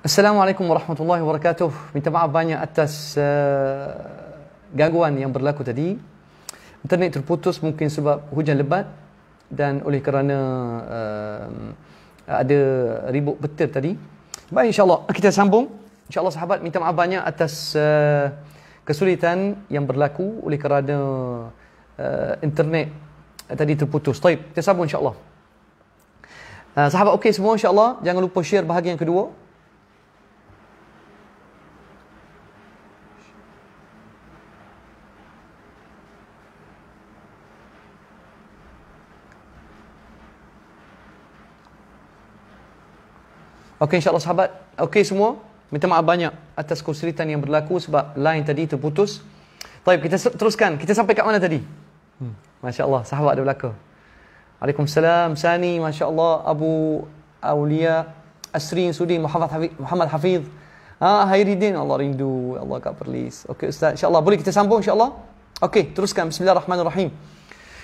Assalamualaikum warahmatullahi wabarakatuh. Minta maaf banyak atas uh, gangguan yang berlaku tadi. Internet terputus mungkin sebab hujan lebat dan oleh kerana uh, ada ribut petir tadi. Baik insyaAllah kita sambung. InsyaAllah sahabat minta maaf banyak atas uh, kesulitan yang berlaku oleh kerana uh, internet tadi terputus. Taib, kita sambung insyaAllah. Uh, sahabat okey semua insyaAllah. Jangan lupa share bahagian kedua. Okey insyaAllah sahabat. Okey semua. Minta maaf banyak atas kesulitan yang berlaku sebab line tadi terputus. Baik, kita teruskan. Kita sampai kat mana tadi? Hmm. Masya Allah, sahabat ada berlaku. Waalaikumsalam, Sani, Masya Allah, Abu Aulia, Asri, Sudi, Muhammad, Hafiz, Muhammad Hafiz. Ha, ah, Hayridin, Allah rindu, Allah kat perlis. Okey, Ustaz, Insya Allah, boleh kita sambung, Insya Allah? Okey, teruskan. Bismillahirrahmanirrahim.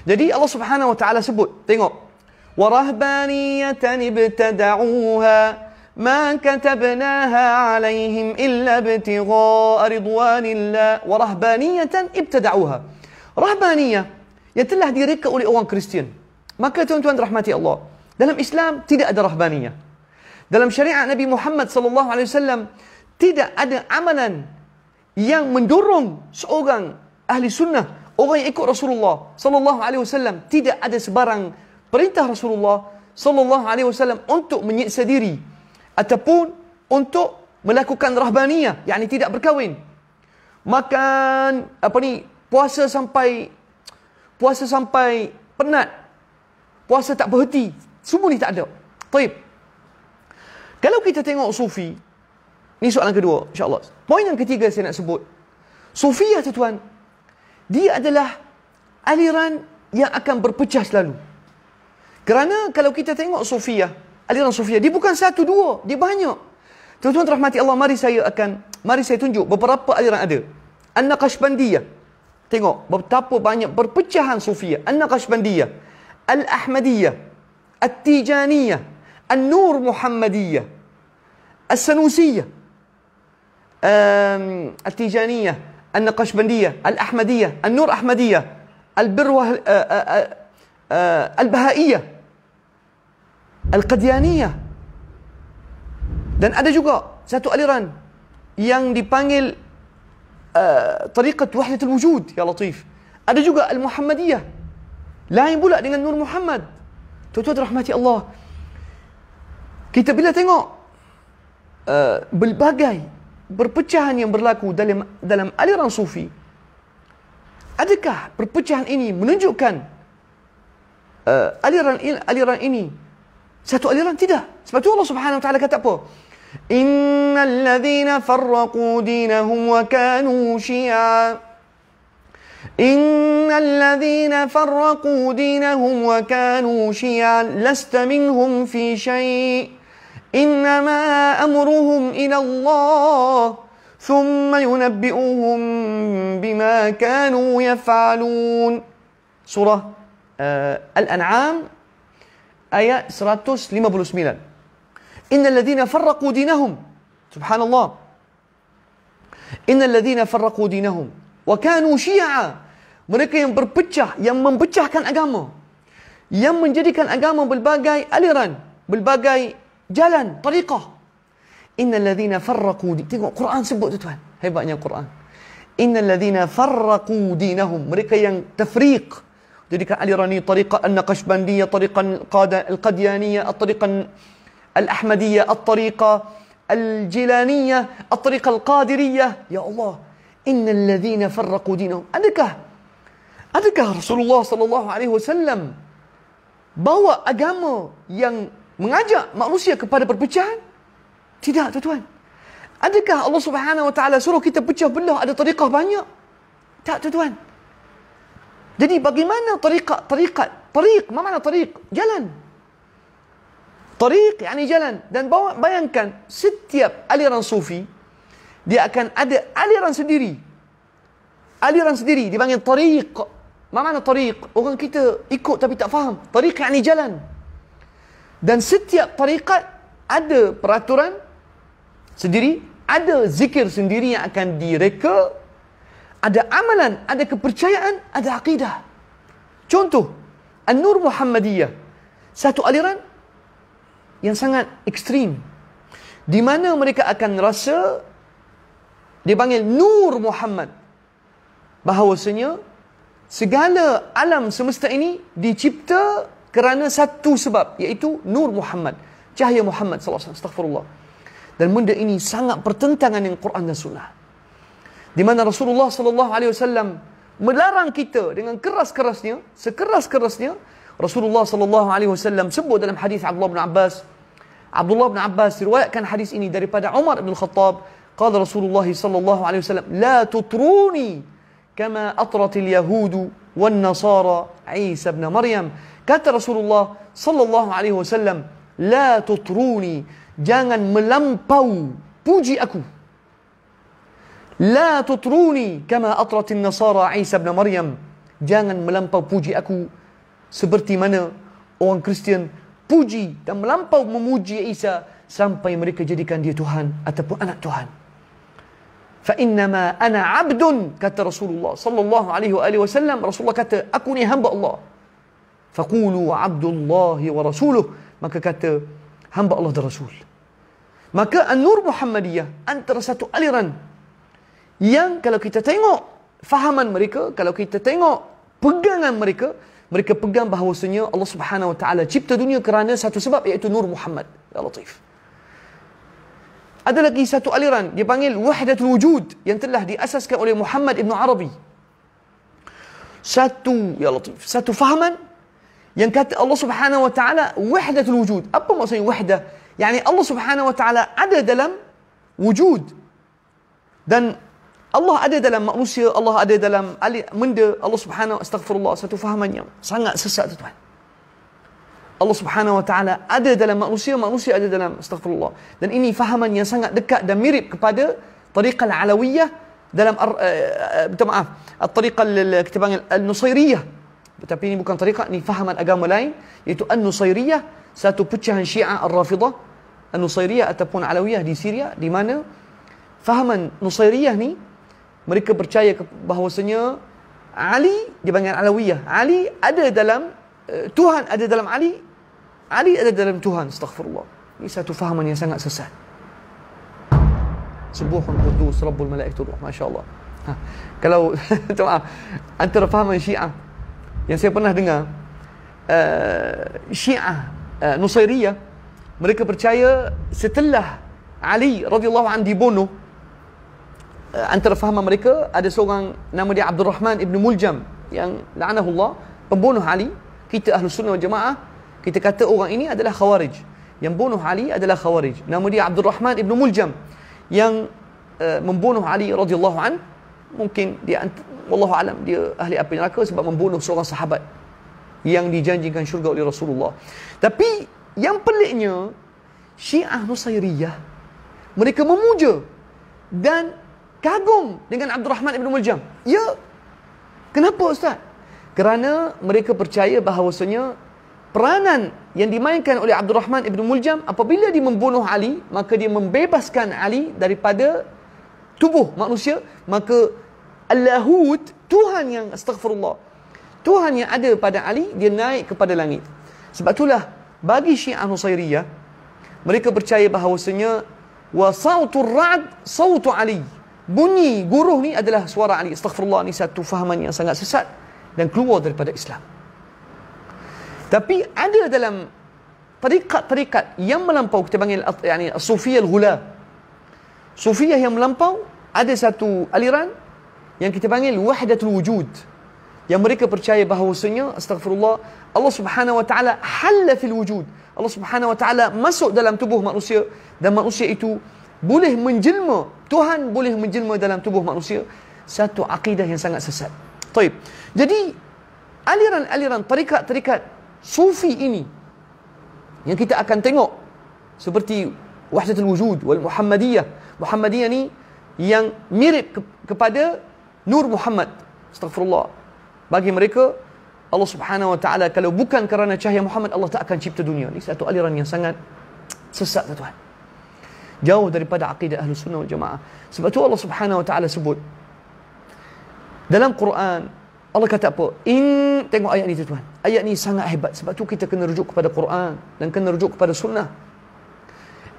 Jadi Allah Subhanahu Wa Taala sebut, tengok. وَرَهْبَانِيَةً ابْتَدَعُوهَا ما كتبناها عليهم إلا ابتغاء رضوان الله ورهبانية ابتدعوها رهبانية يتلها دي ريكا أولي أوان كريستيان ما كتبت وان رحمتي الله دلم إسلام تدا أدى رهبانية دلم شريعة نبي محمد صلى الله عليه وسلم تدا أدى عملا yang mendorong seorang ahli sunnah orang yang ikut Rasulullah sallallahu alaihi wasallam tidak ada sebarang perintah Rasulullah sallallahu alaihi wasallam untuk menyiksa diri ataupun untuk melakukan rahbaniyah yakni tidak berkahwin makan apa ni puasa sampai puasa sampai penat puasa tak berhenti semua ni tak ada طيب kalau kita tengok sufi ni soalan kedua insyaallah poin yang ketiga saya nak sebut sufiah tu tuan dia adalah aliran yang akan berpecah selalu kerana kalau kita tengok sufiah aliran sufia. Dia bukan satu dua, dia banyak. Tuan-tuan rahmati Allah, mari saya akan mari saya tunjuk beberapa aliran ada. An-Naqashbandiyah. Tengok betapa banyak perpecahan sufia. An-Naqashbandiyah, Al-Ahmadiyah, At-Tijaniyah, An-Nur Muhammadiyah, As-Sanusiyah, At-Tijaniyah, An-Naqashbandiyah, Al-Ahmadiyah, An-Nur Ahmadiyah, Al-Birwah Al-Bahaiyah, Al-Qadianiyah. Dan ada juga satu aliran yang dipanggil uh, Tariqat Wahdatul Wujud, Ya Latif. Ada juga Al-Muhammadiyah. Lain pula dengan Nur Muhammad. Tuan-tuan rahmati Allah. Kita bila tengok uh, berbagai perpecahan yang berlaku dalam dalam aliran sufi. Adakah perpecahan ini menunjukkan uh, aliran aliran ini Satu aliran? Tidak. Sebab tu Allah Subhanahu Wa Taala kata apa? Innal ladzina farraqu dinahum wa kanu syi'a. إن الذين فرقوا دينهم وكانوا شيعا لست منهم في شيء إنما أمرهم إلى الله ثم ينبئهم بما كانوا يفعلون سورة آه الأنعام آية سراتوس لما بولوس ميلان إن الذين فرقوا دينهم سبحان الله إن الذين فرقوا دينهم وكانوا شيعا mereka yang berpecah yang membecahkan agama yang menjadikan agama berbagai aliran berbagai jalan tariqah innal ladzina farraqu tengok Quran sebut tu tuan hebatnya Quran innal ladzina farraqu dinahum mereka yang tafriq Jadikan aliran ini tariqah al-Naqashbandiyah, tariqah al-Qadiyaniyah, tariqah al-Ahmadiyah, tariqah al-Jilaniyah, tariqah al-Qadiriyah. Ya Allah, innal ladhina farraqu dinahum. Adakah? Adakah Rasulullah sallallahu alaihi wasallam bawa agama yang mengajak manusia kepada perpecahan? Tidak, tuan-tuan. Adakah Allah Subhanahu wa taala suruh kita pecah belah ada tariqah banyak? Tak, tuan-tuan. Jadi bagaimana tariqat? Tariqat. Tariq. Apa makna tariq? Jalan. Tariq, yakni jalan. Dan bawa, bayangkan, setiap aliran sufi, dia akan ada aliran sendiri. Aliran sendiri. Dia panggil tariq. Apa makna tariq? Orang kita ikut tapi tak faham. Tariq, yakni jalan. Dan setiap tariqat, ada peraturan sendiri, ada zikir sendiri yang akan direka, ada amalan, ada kepercayaan, ada aqidah. Contoh, An-Nur Muhammadiyah. Satu aliran yang sangat ekstrim. Di mana mereka akan rasa dipanggil Nur Muhammad. Bahawasanya, segala alam semesta ini dicipta kerana satu sebab iaitu Nur Muhammad cahaya Muhammad sallallahu alaihi wasallam dan benda ini sangat pertentangan dengan Quran dan sunnah di mana Rasulullah sallallahu alaihi wasallam melarang kita dengan keras-kerasnya sekeras-kerasnya Rasulullah sallallahu alaihi wasallam sebut dalam hadis Abdullah bin Abbas Abdullah bin Abbas riwayatkan hadis ini daripada Umar bin Khattab qala Rasulullah sallallahu alaihi wasallam la tutruni kama atrat al yahud wan nasara Isa bin Maryam kata Rasulullah sallallahu alaihi wasallam la tutruni jangan melampau puji aku لا تطروني كما أطرت النصارى عيسى بن مريم jangan melampau puji aku seperti mana orang Kristian puji dan melampau memuji Isa sampai mereka jadikan dia Tuhan ataupun anak Tuhan. فإنما أنا عبد kata Rasulullah sallallahu alaihi wa wasallam Rasulullah kata aku ni hamba Allah. فقولوا عبد الله ورسوله maka kata hamba Allah dan Rasul. Maka An-Nur Muhammadiyah antara satu aliran yang kalau kita tengok fahaman mereka, kalau kita tengok pegangan mereka, mereka pegang bahawasanya Allah Subhanahu Wa Taala cipta dunia kerana satu sebab iaitu Nur Muhammad. Ya Latif. Ada lagi satu aliran dipanggil Wahdatul Wujud yang telah diasaskan oleh Muhammad Ibn Arabi. Satu, ya Latif, satu fahaman yang kata Allah Subhanahu Wa Taala Wahdatul Wujud. Apa maksudnya Wahdah? Yang Allah Subhanahu Wa Taala ada dalam wujud. Dan Allah ada dalam manusia, Allah ada dalam alik menda, Allah Subhanahu astagfirullah satu fahaman yang sangat sesat tuan. Allah Subhanahu wa taala ada dalam manusia, manusia ada dalam astagfirullah. Dan ini fahaman yang sangat dekat dan mirip kepada tariqah al-alawiyah dalam uh, minta maaf, tariqah al-kitabang al-nusairiyah. Tapi ini bukan tariqah, ini fahaman agama lain iaitu an-nusairiyah, satu pecahan Syiah Ar-Rafidah an-nusairiyah ataupun alawiyah di Syria di mana fahaman nusairiyah ni mereka percaya bahawasanya Ali dipanggil Alawiyah. Ali ada dalam eh, Tuhan ada dalam Ali. Ali ada dalam Tuhan. Astaghfirullah. Ini satu fahaman yang sangat sesat. Subuhun Qudus Rabbul Malaikatur Ruh. Masya Allah. Ha. Kalau, maaf. Ah, antara fahaman Syiah yang saya pernah dengar. Uh, Syiah uh, Nusairiyah. Mereka percaya setelah Ali radhiyallahu anhu dibunuh uh, eh, antara fahaman mereka ada seorang nama dia Abdul Rahman Ibn Muljam yang la'anahullah pembunuh Ali kita ahli sunnah wa jemaah kita kata orang ini adalah khawarij yang bunuh Ali adalah khawarij nama dia Abdul Rahman Ibn Muljam yang uh, membunuh Ali radhiyallahu an mungkin dia wallahu alam dia ahli api neraka sebab membunuh seorang sahabat yang dijanjikan syurga oleh Rasulullah tapi yang peliknya Syiah Nusairiyah mereka memuja dan kagum dengan Abdul Rahman Ibn Muljam. Ya. Kenapa Ustaz? Kerana mereka percaya bahawasanya peranan yang dimainkan oleh Abdul Rahman Ibn Muljam apabila dia membunuh Ali, maka dia membebaskan Ali daripada tubuh manusia. Maka Allahut, Tuhan yang astagfirullah. Tuhan yang ada pada Ali, dia naik kepada langit. Sebab itulah bagi Syiah Nusairiyah, mereka percaya bahawasanya wa sautur ra'd sautu Ali bunyi guru ni adalah suara Ali astaghfirullah ni satu fahaman yang sangat sesat dan keluar daripada Islam tapi ada dalam tarikat-tarikat yang melampau kita panggil yani sufiyah al-ghula sufiyah yang melampau ada satu aliran yang kita panggil wahdatul wujud yang mereka percaya bahawasanya Astaghfirullah. Allah Subhanahu wa taala halla fil wujud Allah Subhanahu wa taala masuk dalam tubuh manusia dan manusia itu boleh menjelma, Tuhan boleh menjelma dalam tubuh manusia, satu akidah yang sangat sesat. Taib. Jadi, aliran-aliran tarikat-tarikat sufi ini, yang kita akan tengok, seperti Wahdatul Wujud, Wal Muhammadiyah. Muhammadiyah ni, yang mirip ke- kepada Nur Muhammad. Astagfirullah. Bagi mereka, Allah Subhanahu Wa Taala kalau bukan kerana cahaya Muhammad, Allah tak akan cipta dunia. Ini satu aliran yang sangat sesat, tuan jauh daripada akidah ahlu sunnah wal jamaah sebab tu Allah subhanahu wa ta'ala sebut dalam Quran Allah kata apa in tengok ayat ni tu tuan ayat ni sangat hebat sebab tu kita kena rujuk kepada Quran dan kena rujuk kepada sunnah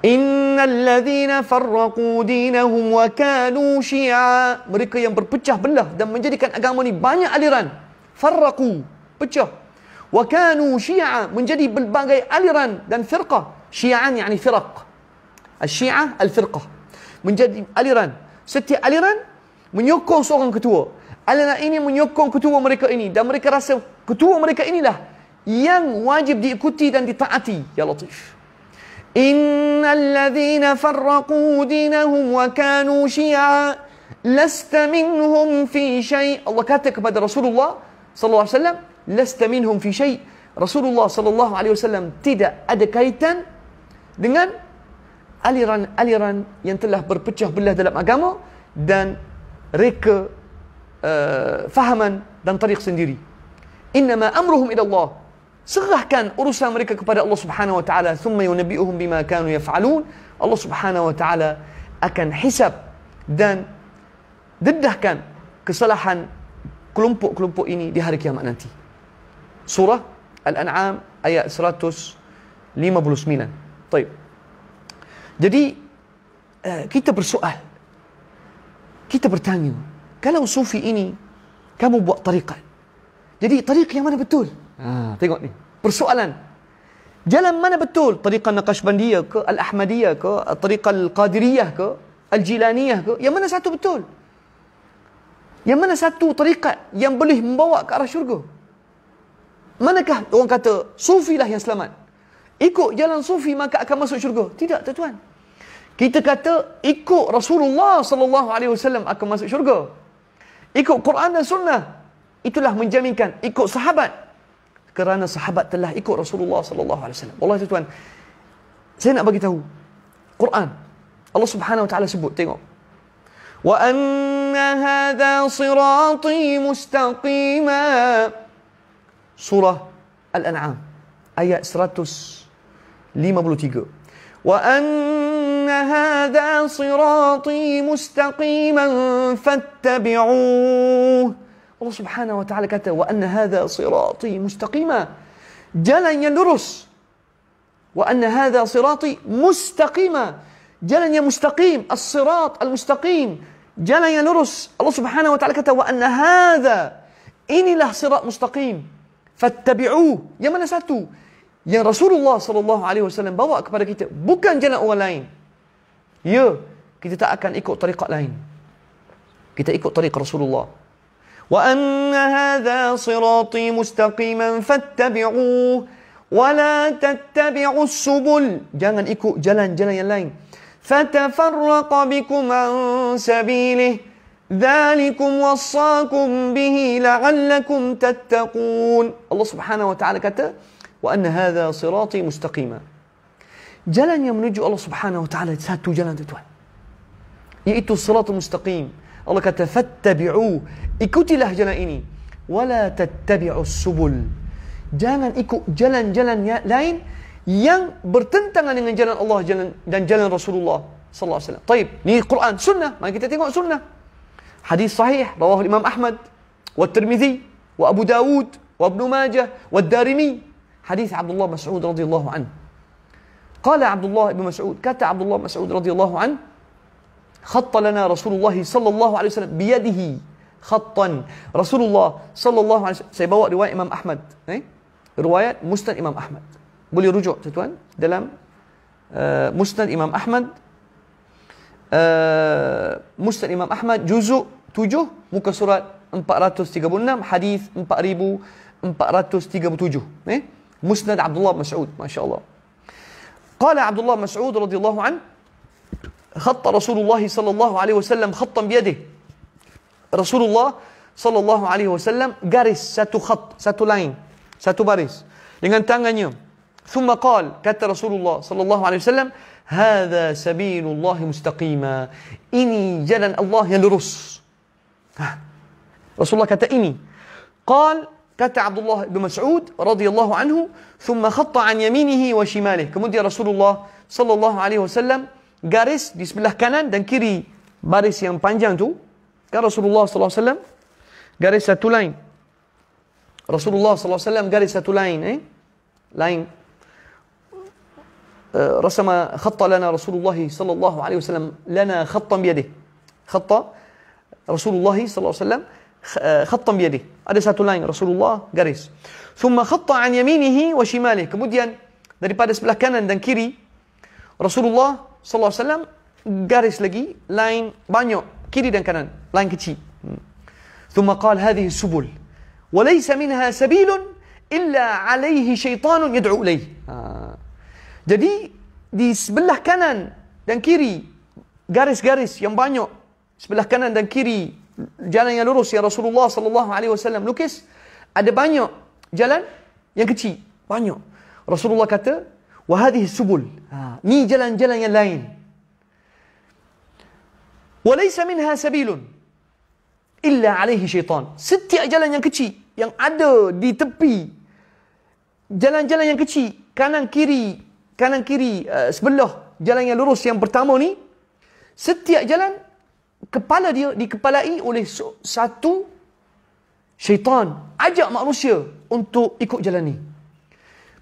innal ladhina farraqu dinahum wa kanu syi'a mereka yang berpecah belah dan menjadikan agama ni banyak aliran farraqu pecah wa kanu syi'a menjadi berbagai aliran dan firqah syi'an yakni firqah Al-Syiah Al-Firqah Menjadi aliran Setiap aliran Menyokong seorang ketua Aliran ini menyokong ketua mereka ini Dan mereka rasa ketua mereka inilah Yang wajib diikuti dan ditaati Ya Latif Inna alladhina farraqu dinahum wa kanu syi'a lasta minhum fi syai Allah kata kepada Rasulullah sallallahu alaihi wasallam lasta minhum fi syai Rasulullah sallallahu alaihi wasallam tidak ada kaitan dengan aliran-aliran yang telah berpecah belah dalam agama dan reka uh, fahaman dan tarikh sendiri. Innama amruhum ila Allah. Serahkan urusan mereka kepada Allah Subhanahu wa taala, thumma yunabbi'uhum bima kanu yaf'alun. Allah Subhanahu wa taala akan hisab dan dedahkan kesalahan kelompok-kelompok ini di hari kiamat nanti. Surah Al-An'am ayat 159. Baik. Jadi eh, kita bersoal. Kita bertanya, kalau sufi ini kamu buat tarikat. Jadi tarik yang mana betul? Ha, tengok ni. Persoalan. Jalan mana betul? Tarikat Naqashbandiyah ke Al-Ahmadiyah ke tarikat Al-Qadiriyah ke Al-Jilaniyah ke? Yang mana satu betul? Yang mana satu tarikat yang boleh membawa ke arah syurga? Manakah orang kata sufi lah yang selamat? Ikut jalan sufi maka akan masuk syurga. Tidak, tuan-tuan. Kita kata ikut Rasulullah sallallahu alaihi wasallam akan masuk syurga. Ikut Quran dan sunnah itulah menjaminkan ikut sahabat. Kerana sahabat telah ikut Rasulullah sallallahu alaihi wasallam. Wallahi tuan. Saya nak bagi tahu Quran Allah Subhanahu wa taala sebut tengok. Wa anna hadha sirati mustaqima. Surah Al-An'am ayat 153. Wa anna هذا صراطي مستقيما فاتبعوه الله سبحانه وتعالى كتب وأن هذا صراطي مستقيما جلن يلرس وأن هذا صراطي مستقيما جلن مستقيم الصراط المستقيم جلن يلرس الله سبحانه وتعالى كتب وأن هذا إني له صراط مستقيم فاتبعوه يا من ساتو يا رسول الله صلى الله عليه وسلم بوا أكبر كتاب بكن جلن أولين Ya, kita tak akan ikut tarikat lain. Kita ikut tarikat Rasulullah. Wa anna hadha sirati mustaqiman fattabi'uh wa la tattabi'u subul. Jangan ikut jalan-jalan yang lain. فتفرق بكم عن سبيله ذلكم وصاكم به لعلكم تتقون الله سبحانه وتعالى kata وأن هذا صراطي مستقيما Jalan yang menuju Allah Subhanahu wa taala satu jalan tu tuan. Iaitu siratul mustaqim. Allah kata fattabi'u, ikutilah jalan ini. Wala tattabi'u subul. Jangan ikut jalan-jalan ya, lain yang bertentangan dengan jalan Allah jalan dan jalan Rasulullah sallallahu alaihi wasallam. Baik, ni Quran sunnah. Mari kita tengok sunnah. Hadis sahih bawah Imam Ahmad wa Tirmizi wa Abu Dawud wa Ibn Majah wa Darimi. Hadis Abdullah Mas'ud radhiyallahu anhu. قال عبد الله بن مسعود كتى عبد الله بن مسعود رضي الله عنه خط لنا رسول الله صلى الله عليه وسلم بيده خطا رسول الله صلى الله عليه وسلم سيبوا روايه امام احمد روايه مسند امام احمد بولي رجوع تتوان دلم مسند امام احمد مسند امام احمد جزء توجه مكسورة 436 حديث 4437 مسند عبد الله بن مسعود ما شاء الله قال عبد الله مسعود رضي الله عنه خط رسول الله صلى الله عليه وسلم خطا بيده رسول الله صلى الله عليه وسلم garis satu خط satu line satu باريس dengan tangannya ثم قال كتب رسول الله صلى الله عليه وسلم هذا سبيل الله مستقيما إني جلن الله يلرس رسول الله كتب إني قال كانت عبد الله بن مسعود رضي الله عنه ثم خط عن يمينه وشماله كمدي رسول الله صلى الله عليه وسلم جارس garis di sebelah kanan dan kiri baris yang panjang tu kan Rasulullah SAW alaihi wasallam garis satu lain Rasulullah SAW alaihi wasallam garis satu lain eh لاين رسم خط لنا رسول الله صلى الله عليه وسلم لنا خطا بيده خط رسول الله صلى الله عليه وسلم Eh, khattam yadi. Ada satu line Rasulullah garis. Thumma khatta an yaminihi wa shimalih. Kemudian daripada sebelah kanan dan kiri Rasulullah sallallahu alaihi wasallam garis lagi line banyak kiri dan kanan line kecil. Hmm. Thumma qala hadhihi subul wa laysa minha sabil illa alayhi shaytan yad'u ilayh. Ha. Jadi di sebelah kanan dan kiri garis-garis yang banyak sebelah kanan dan kiri jalan yang lurus yang Rasulullah sallallahu alaihi wasallam lukis ada banyak jalan yang kecil banyak Rasulullah kata wa hadhihi subul ha. ni jalan-jalan yang lain wa laysa minha sabilun illa alaihi syaitan setiap jalan yang kecil yang ada di tepi jalan-jalan yang kecil kanan kiri kanan kiri uh, sebelah jalan yang lurus yang pertama ni setiap jalan kepala dia dikepalai oleh satu syaitan ajak manusia untuk ikut jalan ni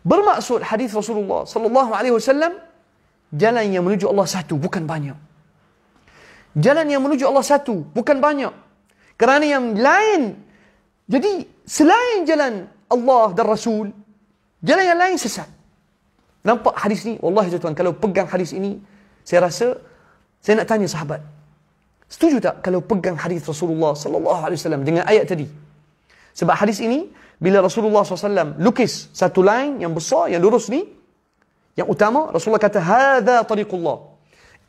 bermaksud hadis Rasulullah sallallahu alaihi wasallam jalan yang menuju Allah satu bukan banyak jalan yang menuju Allah satu bukan banyak kerana yang lain jadi selain jalan Allah dan Rasul jalan yang lain sesat nampak hadis ni wallahi tuan kalau pegang hadis ini saya rasa saya nak tanya sahabat Setuju tak kalau pegang hadis Rasulullah sallallahu alaihi wasallam dengan ayat tadi? Sebab hadis ini bila Rasulullah SAW lukis satu line yang besar, yang lurus ni, yang utama, Rasulullah kata, Hada tariqullah.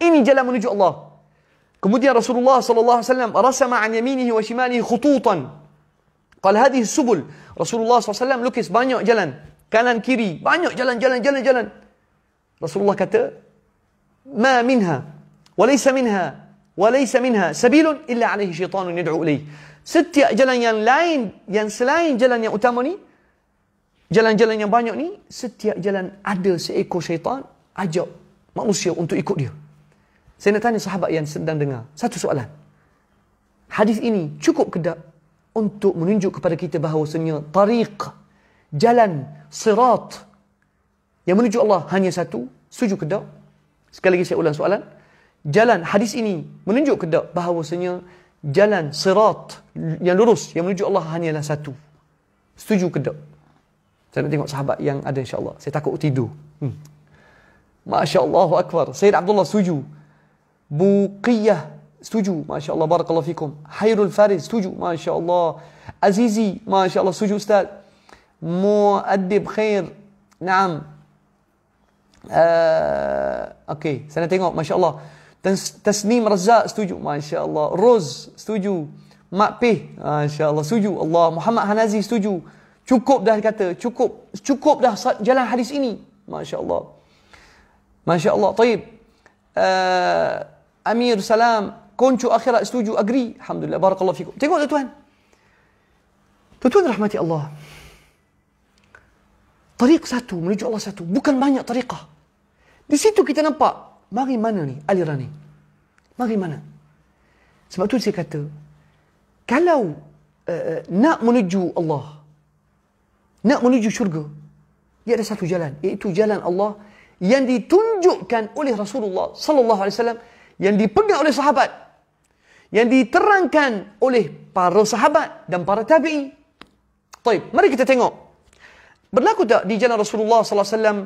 Ini jalan menuju Allah. Kemudian Rasulullah SAW rasama an yaminihi wa shimalihi khututan. Qal hadih subul. Rasulullah SAW lukis banyak jalan. Kanan kiri, banyak jalan, jalan, jalan, jalan. Rasulullah kata, Ma minha, walaysa minha, وليس منها سبيل إلا عليه شيطان يدعو إليه setiap jalan yang lain yang selain jalan yang utama ni jalan-jalan yang banyak ni setiap jalan ada seekor syaitan ajak manusia untuk ikut dia saya nak tanya sahabat yang sedang dengar satu soalan hadis ini cukup kedap untuk menunjuk kepada kita bahawasanya tariq jalan sirat yang menuju Allah hanya satu setuju kedap sekali lagi saya ulang soalan jalan hadis ini menunjuk ke bahawasanya jalan sirat yang lurus yang menuju Allah hanyalah satu. Setuju ke tak? Saya nak tengok sahabat yang ada insya-Allah. Saya takut tidur. Hmm. Masya Allah Akbar. Sayyid Abdullah setuju. Buqiyah setuju. Masya Allah. Barakallahu fikum. Hayrul Fariz setuju. Masya Allah. Azizi. Masya Allah. Setuju Ustaz. Mu'adib khair. Naam. Uh, okay. Saya nak tengok. Masya Allah. Masya Allah. Dan Tasnim Razak setuju. Masya Allah. Roz setuju. Mak Peh. Masya Allah. Setuju. Allah. Muhammad Hanazi setuju. Cukup dah kata. Cukup. Cukup dah jalan hadis ini. Masya Allah. Masya Allah. Taib. Uh, Amir Salam. Konco akhirat setuju. Agree. Alhamdulillah. Barakallah fikum. Tengok tuan-tuan. Tuan-tuan rahmati Allah. Tariq satu. Menuju Allah satu. Bukan banyak tariqah. Di situ kita nampak mari mana ni aliran ni mari mana sebab tu saya kata kalau uh, nak menuju Allah nak menuju syurga ia ada satu jalan iaitu jalan Allah yang ditunjukkan oleh Rasulullah sallallahu alaihi wasallam yang dipegang oleh sahabat yang diterangkan oleh para sahabat dan para tabi'in. Baik, mari kita tengok. Berlaku tak di jalan Rasulullah sallallahu alaihi wasallam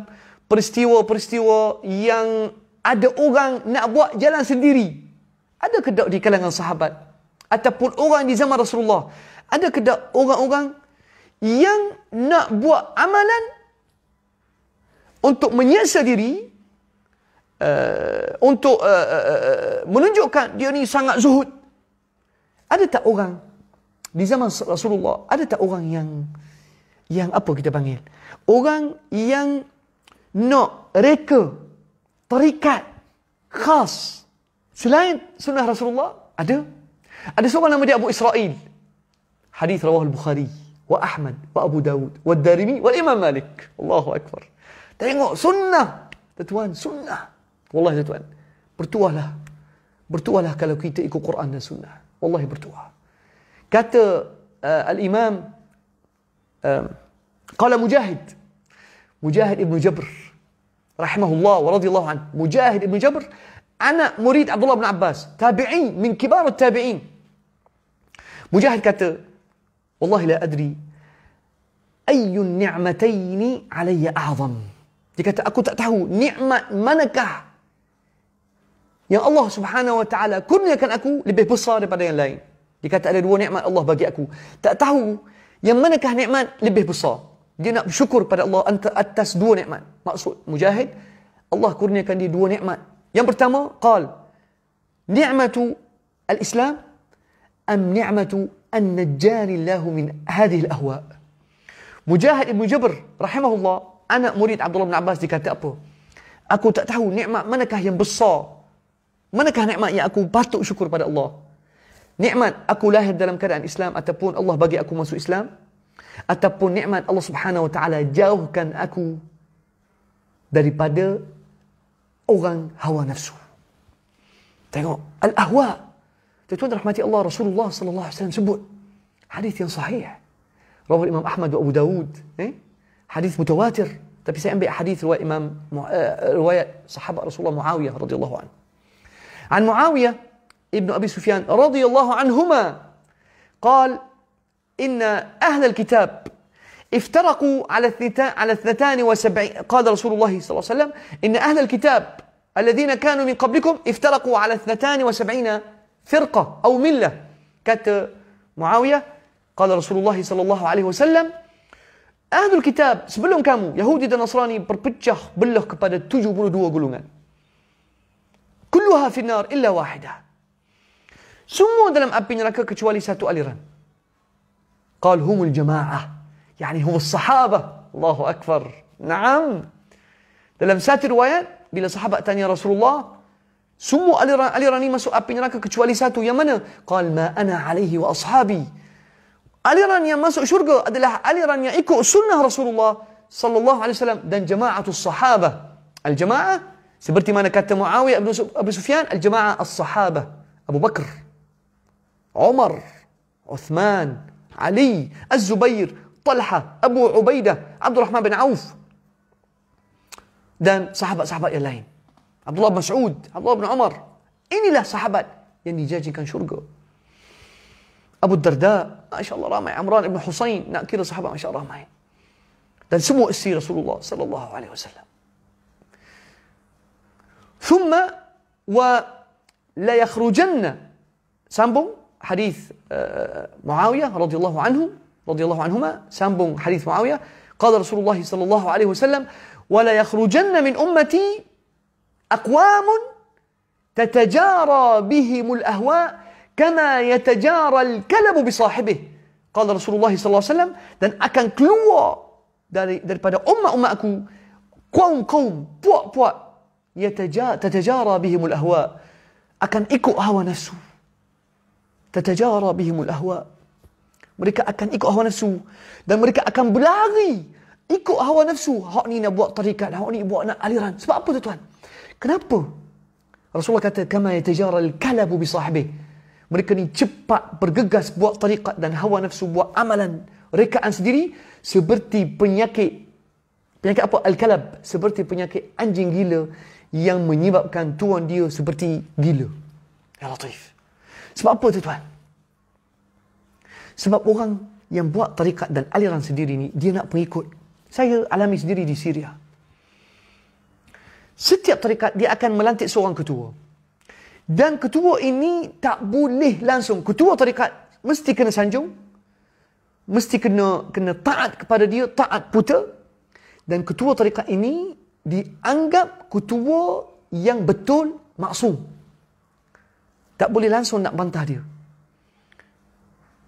peristiwa-peristiwa yang ada orang nak buat jalan sendiri. Ada kedok di kalangan sahabat ataupun orang di zaman Rasulullah. Ada kedok orang-orang yang nak buat amalan untuk menyiasa diri uh, untuk uh, uh, menunjukkan dia ni sangat zuhud. Ada tak orang di zaman Rasulullah ada tak orang yang yang apa kita panggil? Orang yang nak reka terikat khas selain sunnah Rasulullah ada ada seorang nama dia Abu Israel hadis rawahul Bukhari wa Ahmad wa Abu Dawud wa Darimi wa Imam Malik Allahu Akbar tengok sunnah tuan sunnah wallahi tuan bertuahlah bertuahlah kalau kita ikut Quran dan sunnah wallahi bertuah kata uh, al-imam uh, qala mujahid mujahid ibnu jabr rahimahullah wa radiyallahu an Mujahid ibn Jabr ana murid Abdullah bin Abbas tabi'i min kibar tabi'in Mujahid kata wallahi la adri ayyun ni'mataini alayya a'zam dia kata aku tak tahu nikmat manakah yang Allah Subhanahu wa taala kurniakan aku lebih besar daripada yang lain dia kata ada dua nikmat Allah bagi aku tak tahu yang manakah nikmat lebih besar dia nak bersyukur pada Allah atas dua nikmat. Maksud mujahid, Allah kurniakan dia dua nikmat. Yang pertama, qal ni'matu al-Islam am ni'matu an-najjari Allah min hadhihi al-ahwa. Mujahid ibn Jabr rahimahullah, anak murid Abdullah bin Abbas dikata apa? Aku tak tahu nikmat manakah yang besar. Manakah nikmat yang aku patut syukur pada Allah? Nikmat aku lahir dalam keadaan Islam ataupun Allah bagi aku masuk Islam ataupun nikmat Allah Subhanahu Wa Taala jauhkan aku daripada orang hawa nafsu. Tengok al-ahwa. Tuan-tuan rahmati Allah Rasulullah sallallahu alaihi wasallam sebut hadis yang sahih. Rawal Imam Ahmad wa Abu Dawud, eh? Hadis mutawatir. Tapi saya ambil hadis riwayat Imam riwayat sahabat Rasulullah Muawiyah radhiyallahu anhu. An Muawiyah ibnu Abi Sufyan radhiyallahu anhuma قال إن أهل الكتاب افترقوا على اثنتان على اثنتان وسبعين قال رسول الله صلى الله عليه وسلم إن أهل الكتاب الذين كانوا من قبلكم افترقوا على اثنتان وسبعين فرقة أو ملة كانت معاوية قال رسول الله صلى الله عليه وسلم أهل الكتاب سبلهم كانوا يهودي نصراني بربتشخ بله كبادة تجو بلو دو كلها في النار إلا واحدة سمو دلم أبين ركا كتوالي ساتو أليران قال هم الجماعة يعني هم الصحابة الله أكبر نعم لمسات رواية بلا صحابة تاني رسول الله سمو ألي راني ما سؤال بين راكا كتشوالي ساتو يمن قال ما أنا عليه وأصحابي ألي راني ما سؤال شرق أدلح علي راني إيكو سنة رسول الله صلى الله عليه وسلم دن جماعة الصحابة الجماعة سبرتي ما نكات معاوية ابن أبو سفيان الجماعة الصحابة أبو بكر عمر عثمان علي الزبير طلحة أبو عبيدة عبد الرحمن بن عوف دان صحابة صحابة يلاين عبد الله بن مسعود عبد الله بن عمر إني له صحابة يعني جاجي كان شرقه أبو الدرداء ما شاء الله رامي عمران بن حسين كذا صحابة ما شاء الله رامي دان سمو السي رسول الله صلى الله عليه وسلم ثم ولا يخرجن سامبو حديث آه، معاوية رضي الله عنه رضي الله عنهما سامبون حديث معاوية قال رسول الله صلى الله عليه وسلم ولا يخرجن من أمتي أقوام تتجارى بهم الأهواء كما يتجارى الكلب بصاحبه قال رسول الله Rasulullah SAW dan akan keluar dari daripada umat-umat أكو kaum-kaum puak-puak يتجارى بهم الأهواء akan ikut hawa nafsu tatajara bihimul ahwa mereka akan ikut hawa nafsu dan mereka akan berlari ikut hawa nafsu hak ni nak buat tarikat hak ni buat nak aliran sebab apa tuan kenapa Rasulullah kata kama yatajara al-kalabu bi sahbi mereka ni cepat bergegas buat tarikat dan hawa nafsu buat amalan rekaan sendiri seperti penyakit penyakit apa al-kalab seperti penyakit anjing gila yang menyebabkan tuan dia seperti gila ya latif sebab apa tu tuan? Sebab orang yang buat tarikat dan aliran sendiri ni, dia nak pengikut. Saya alami sendiri di Syria. Setiap tarikat, dia akan melantik seorang ketua. Dan ketua ini tak boleh langsung. Ketua tarikat mesti kena sanjung. Mesti kena kena taat kepada dia, taat puta. Dan ketua tarikat ini dianggap ketua yang betul maksum. Tak boleh langsung nak bantah dia.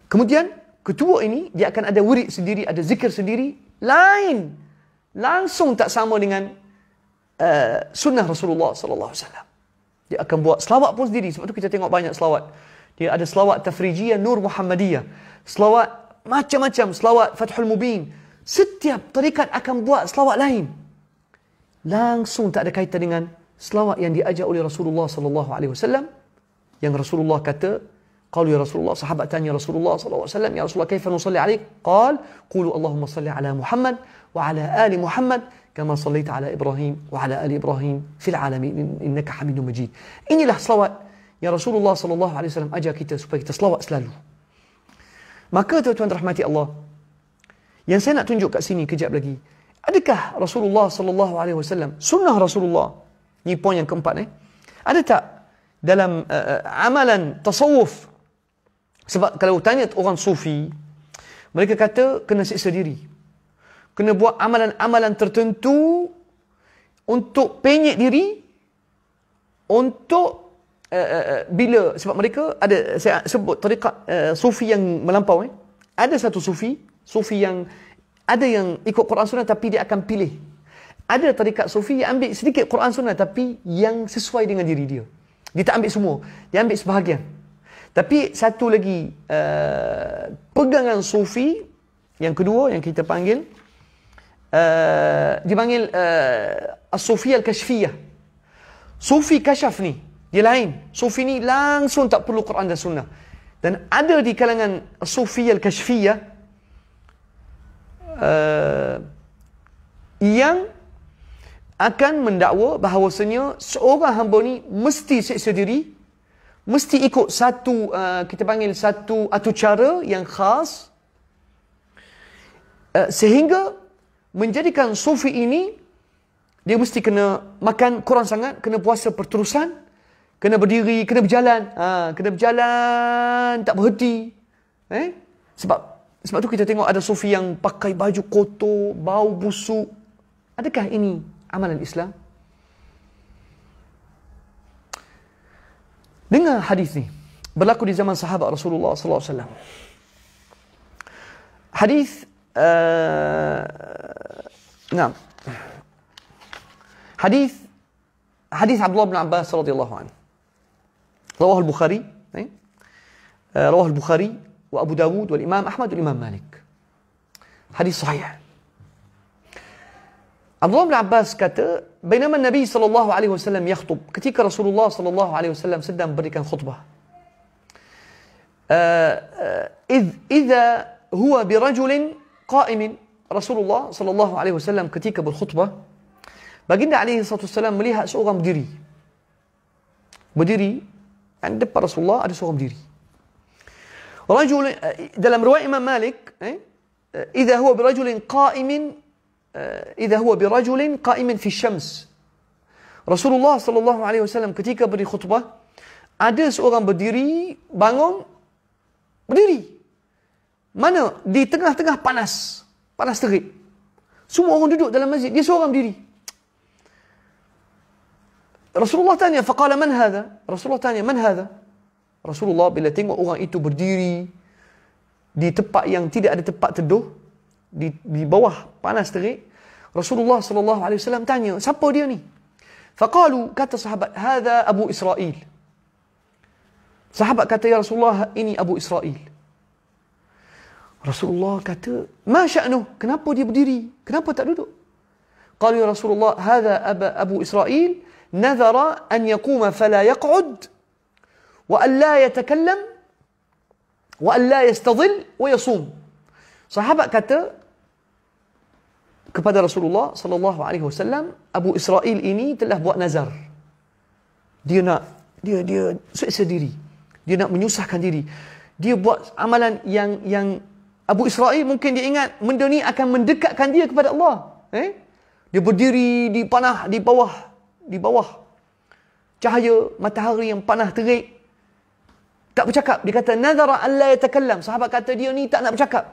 Kemudian, ketua ini, dia akan ada wirid sendiri, ada zikir sendiri. Lain. Langsung tak sama dengan uh, sunnah Rasulullah Sallallahu Alaihi Wasallam. Dia akan buat selawat pun sendiri. Sebab tu kita tengok banyak selawat. Dia ada selawat Tafrijiyah Nur Muhammadiyah. Selawat macam-macam. Selawat Fathul Mubin. Setiap tarikat akan buat selawat lain. Langsung tak ada kaitan dengan selawat yang diajar oleh Rasulullah sallallahu alaihi wasallam yang Rasulullah kata, qalu ya Rasulullah, sahabat tanya Rasulullah SAW, ya Rasulullah, kaifa nusalli alaik? Qal, qulu Allahumma salli ala Muhammad wa ala ali Muhammad, kama sallaita ala Ibrahim wa ala ali Ibrahim fil alamin innaka hamidun majid. Inilah salawat yang Rasulullah SAW ajar kita supaya kita salawat selalu. Maka tuan-tuan rahmati Allah, yang saya nak tunjuk kat sini kejap lagi, adakah Rasulullah SAW, sunnah Rasulullah, ni poin yang keempat ni, eh? ada tak dalam uh, amalan tasawuf sebab kalau tanya orang sufi mereka kata kena siksa diri kena buat amalan-amalan tertentu untuk penyek diri untuk uh, uh, bila sebab mereka ada saya sebut tarekat uh, sufi yang melampau eh ada satu sufi sufi yang ada yang ikut Quran Sunnah tapi dia akan pilih ada tarekat sufi yang ambil sedikit Quran Sunnah tapi yang sesuai dengan diri dia dia tak ambil semua. Dia ambil sebahagian. Tapi satu lagi uh, pegangan sufi yang kedua yang kita panggil uh, dipanggil uh, eh, sufi al-kashfiyah. Sufi kashaf ni dia lain. Sufi ni langsung tak perlu Quran dan Sunnah. Dan ada di kalangan Sufi Al-Kashfiyah uh, yang akan mendakwa bahawasanya seorang hamba ni mesti seksa diri, mesti ikut satu, uh, kita panggil satu atau cara yang khas, uh, sehingga menjadikan sufi ini, dia mesti kena makan kurang sangat, kena puasa perterusan, kena berdiri, kena berjalan, ha, kena berjalan, tak berhenti. Eh? Sebab sebab tu kita tengok ada sufi yang pakai baju kotor, bau busuk. Adakah ini عمل الإسلام Dengar hadis ni. Berlaku di zaman sahabat Rasulullah sallallahu alaihi wasallam. Hadis uh, nah. Hadis hadis Abdullah bin Abbas radhiyallahu anhu. رواه البخاري رواه البخاري وابو داود والامام احمد والامام مالك حديث صحيح عبد الله بن عباس كاتا بينما النبي صلى الله عليه وسلم يخطب كتيك رسول الله صلى الله عليه وسلم سدا مبركا خطبة آه آه إذ إذا هو برجل قائم رسول الله صلى الله عليه وسلم كتيك بالخطبة بقينا عليه الصلاة والسلام مليها سوغا مديري مديري عند دب رسول الله على سوغا مديري رجل دلم رواية إمام مالك إذا هو برجل قائم إذا هو برجل قائم في الشمس رسول الله صلى الله عليه وسلم ketika beri khutbah ada seorang berdiri bangun berdiri mana di tengah-tengah panas panas terik semua orang duduk dalam masjid dia seorang berdiri رسول الله تانية فقال من هذا رسول الله تانية من هذا رسول الله بلا تنقى أغان إتو برديري دي تبقى يعني تيدي أدي تبقى تدوه di, di bawah panas terik, Rasulullah sallallahu alaihi wasallam tanya, siapa dia ni? Faqalu kata sahabat, hadha Abu Israil." Sahabat kata, "Ya Rasulullah, ini Abu Israil." Rasulullah kata, "Ma sya'nu? Kenapa dia berdiri? Kenapa tak duduk?" Qala ya Rasulullah, hadha Abu Abu Israil نذر أن يقوم فلا يقعد وأن لا يتكلم وأن لا يستظل ويصوم صحابة wa kepada Rasulullah sallallahu alaihi wasallam Abu Israel ini telah buat nazar dia nak dia dia seksa diri dia nak menyusahkan diri dia buat amalan yang yang Abu Israel mungkin dia ingat benda ni akan mendekatkan dia kepada Allah eh dia berdiri di panah di bawah di bawah cahaya matahari yang panah terik tak bercakap dia kata nazara alla yatakallam sahabat kata dia ni tak nak bercakap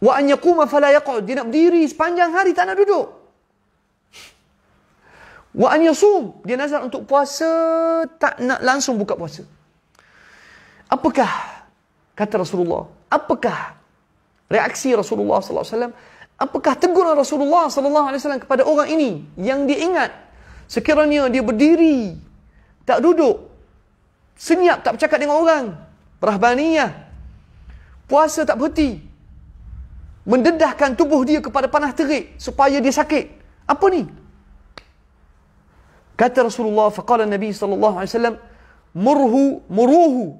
Wa an yakuma fala yaqud. Dia nak berdiri sepanjang hari tak nak duduk. Wa an yasum. Dia nazar untuk puasa tak nak langsung buka puasa. Apakah kata Rasulullah? Apakah reaksi Rasulullah sallallahu alaihi wasallam? Apakah teguran Rasulullah sallallahu alaihi wasallam kepada orang ini yang dia ingat sekiranya dia berdiri tak duduk senyap tak bercakap dengan orang rahbaniyah puasa tak berhenti mendedahkan tubuh dia kepada panah terik supaya dia sakit. Apa ni? Kata Rasulullah, faqala Nabi sallallahu alaihi wasallam, murhu muruhu